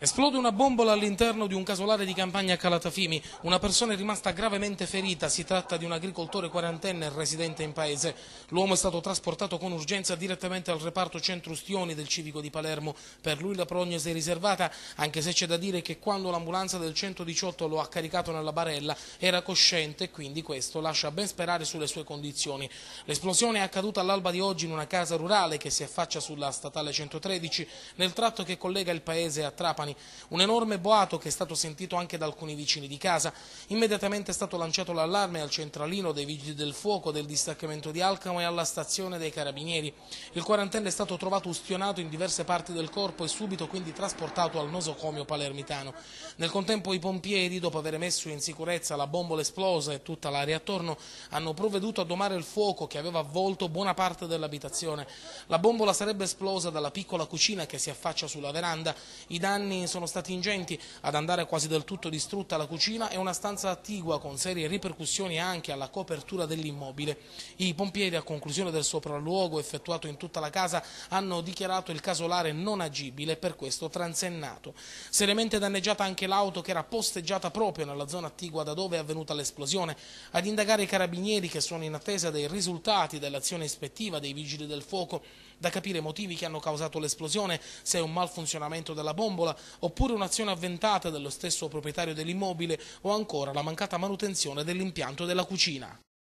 Esplode una bombola all'interno di un casolare di campagna a Calatafimi. Una persona è rimasta gravemente ferita. Si tratta di un agricoltore quarantenne residente in paese. L'uomo è stato trasportato con urgenza direttamente al reparto centro Ustioni del civico di Palermo. Per lui la prognosi è riservata, anche se c'è da dire che quando l'ambulanza del 118 lo ha caricato nella barella era cosciente e quindi questo lascia ben sperare sulle sue condizioni. L'esplosione è accaduta all'alba di oggi in una casa rurale che si affaccia sulla statale 113 nel tratto che collega il paese a Trapani Giovanni, un enorme boato che è stato sentito anche da alcuni vicini di casa. Immediatamente è stato lanciato l'allarme al centralino dei vigili del fuoco del distaccamento di Alcamo e alla stazione dei carabinieri. Il quarantenne è stato trovato ustionato in diverse parti del corpo e subito quindi trasportato al nosocomio palermitano. Nel contempo i pompieri, dopo aver messo in sicurezza la bombola esplosa e tutta l'area attorno, hanno provveduto a domare il fuoco che aveva avvolto buona parte dell'abitazione. La bombola sarebbe esplosa dalla piccola cucina che si affaccia sulla veranda. I danni sono stati ingenti, ad andare quasi del tutto distrutta la cucina e una stanza attigua con serie ripercussioni anche alla copertura dell'immobile. I pompieri a conclusione del sopralluogo effettuato in tutta la casa hanno dichiarato il casolare non agibile per questo transennato. Seriamente danneggiata anche l'auto che era posteggiata proprio nella zona attigua da dove è avvenuta l'esplosione. Ad indagare i carabinieri che sono in attesa dei risultati dell'azione ispettiva dei vigili del fuoco da capire i motivi che hanno causato l'esplosione, se è un malfunzionamento della bombola, oppure un'azione avventata dello stesso proprietario dell'immobile o ancora la mancata manutenzione dell'impianto della cucina.